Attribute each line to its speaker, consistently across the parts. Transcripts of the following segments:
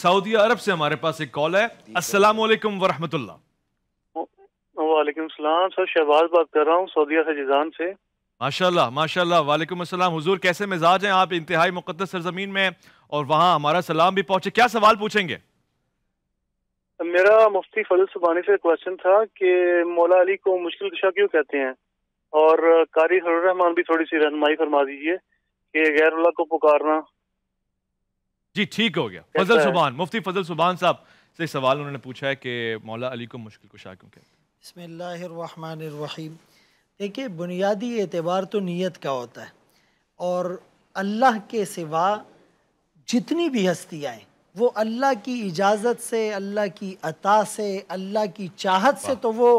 Speaker 1: Saudi अरब से हमारे पास एक कॉल है अस्सलाम वरहमतुल्ला
Speaker 2: वालेकुम सर शहबाज बात कर रहा हूँ सऊदिया से जिजान से
Speaker 1: माशाल्लाह माशाल्लाह वालेकुम अस्सलाम हुजूर कैसे मिजाज हैं आप इंतहाई मुकदस सरजमीन में और वहाँ हमारा सलाम भी पहुँचे क्या सवाल पूछेंगे
Speaker 2: मेरा मुफ्ती फजल सुबानी से क्वेश्चन था कि मौला अली को मुश्किल दिशा क्यों कहते हैं और कारी रहमान भी थोड़ी सी रहनमाई फरमा दीजिए कि गैर को पुकारना
Speaker 1: जी ठीक हो गया फजल सुबान मुफ्ती फजल सुबान साहब से सवाल उन्होंने पूछा है कि मौला अली को मुश्किल कुशा क्यों
Speaker 3: कहते हैं देखिए बुनियादी एतबार तो नीयत का होता है और अल्लाह के सिवा जितनी भी हस्तियाँ वो अल्लाह की इजाज़त से अल्लाह की अता से अल्लाह की चाहत से तो वो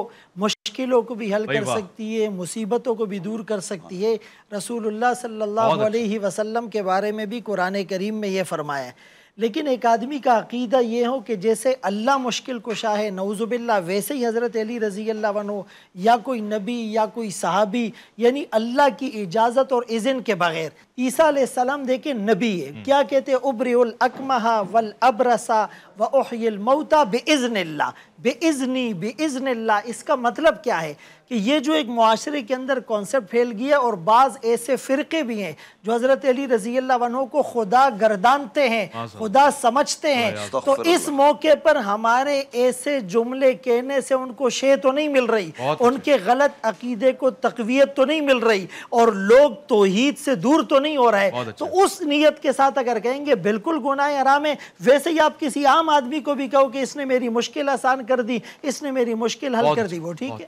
Speaker 3: मुश्किल मुश्किलों को भी हल कर सकती है मुसीबतों को भी दूर कर सकती है रसूलुल्लाह सल्लल्लाहु अलैहि वसल्लम के बारे में भी कुरान करीम में यह फरमाया है लेकिन एक आदमी का अकीदा ये हो कि जैसे अल्लाह मुश्किल कुशा है नवज़ुबिल्ला वैसे ही हज़रत अली रज़ी अल्लाह वन हो या कोई नबी या कोई सहाबी यानी अल्लाह की इजाज़त और इज़न के बग़ैर ईसा सलाम देखे नबी है हम्म। क्या कहते हैं उब्रिल अकमहा वल अबरसा व ओहिल मऊता बेज़न बेज़नी बेज़न इसका मतलब क्या है कि ये जो एक माशरे के अंदर कॉन्सेप्ट फैल गया और बाज़ ऐसे फ़िरके भी हैं जो हज़रत अली रजी वनों को खुदा गर्दानते हैं खुदा समझते हैं तो इस मौके पर हमारे ऐसे जुमले कहने से उनको शे तो नहीं मिल रही उनके गलत अकीदे को तकवीत तो नहीं मिल रही और लोग तोहहीद से दूर तो नहीं हो रहा है तो उस नीयत के साथ अगर कहेंगे बिल्कुल गुनाह आराम है वैसे ही आप किसी आम आदमी को भी कहो कि इसने मेरी मुश्किल आसान कर दी इसने मेरी मुश्किल हल कर दी वो ठीक है